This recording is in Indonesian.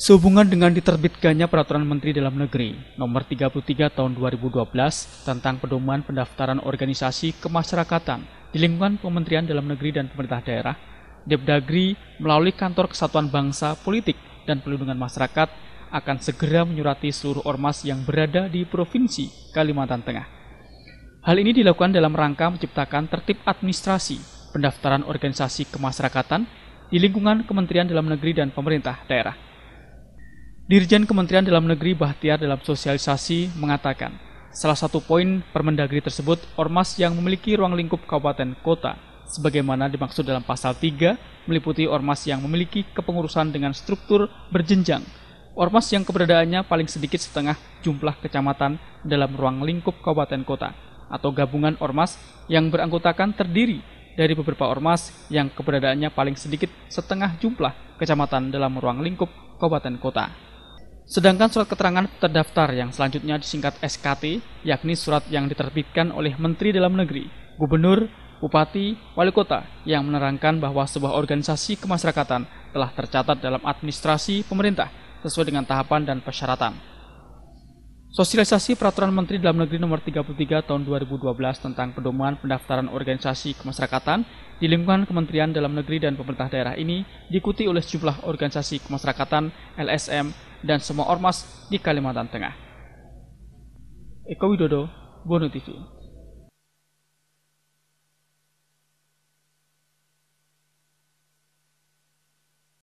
Sehubungan dengan diterbitkannya Peraturan Menteri Dalam Negeri Nomor 33 Tahun 2012 tentang pedoman pendaftaran organisasi kemasyarakatan di lingkungan Kementerian Dalam Negeri dan Pemerintah Daerah, Depdagri melalui Kantor Kesatuan Bangsa Politik dan Perlindungan Masyarakat akan segera menyurati seluruh ormas yang berada di Provinsi Kalimantan Tengah. Hal ini dilakukan dalam rangka menciptakan tertib administrasi pendaftaran organisasi kemasyarakatan di lingkungan Kementerian Dalam Negeri dan Pemerintah Daerah. Dirjen Kementerian Dalam Negeri Bahtiar dalam sosialisasi mengatakan, salah satu poin Permendagri tersebut ormas yang memiliki ruang lingkup kabupaten kota sebagaimana dimaksud dalam pasal 3 meliputi ormas yang memiliki kepengurusan dengan struktur berjenjang. Ormas yang keberadaannya paling sedikit setengah jumlah kecamatan dalam ruang lingkup kabupaten kota atau gabungan ormas yang beranggotakan terdiri dari beberapa ormas yang keberadaannya paling sedikit setengah jumlah kecamatan dalam ruang lingkup kabupaten kota. Sedangkan surat keterangan terdaftar yang selanjutnya disingkat SKT, yakni surat yang diterbitkan oleh Menteri Dalam Negeri, Gubernur, Bupati, Wali Kota, yang menerangkan bahwa sebuah organisasi kemasyarakatan telah tercatat dalam administrasi pemerintah sesuai dengan tahapan dan persyaratan. Sosialisasi Peraturan Menteri Dalam Negeri Nomor 33 Tahun 2012 tentang pedoman pendaftaran organisasi kemasyarakatan di lingkungan Kementerian Dalam Negeri dan pemerintah daerah ini diikuti oleh sejumlah organisasi kemasyarakatan, LSM, dan semua ormas di Kalimantan Tengah. Eko Widodo, Bono TV.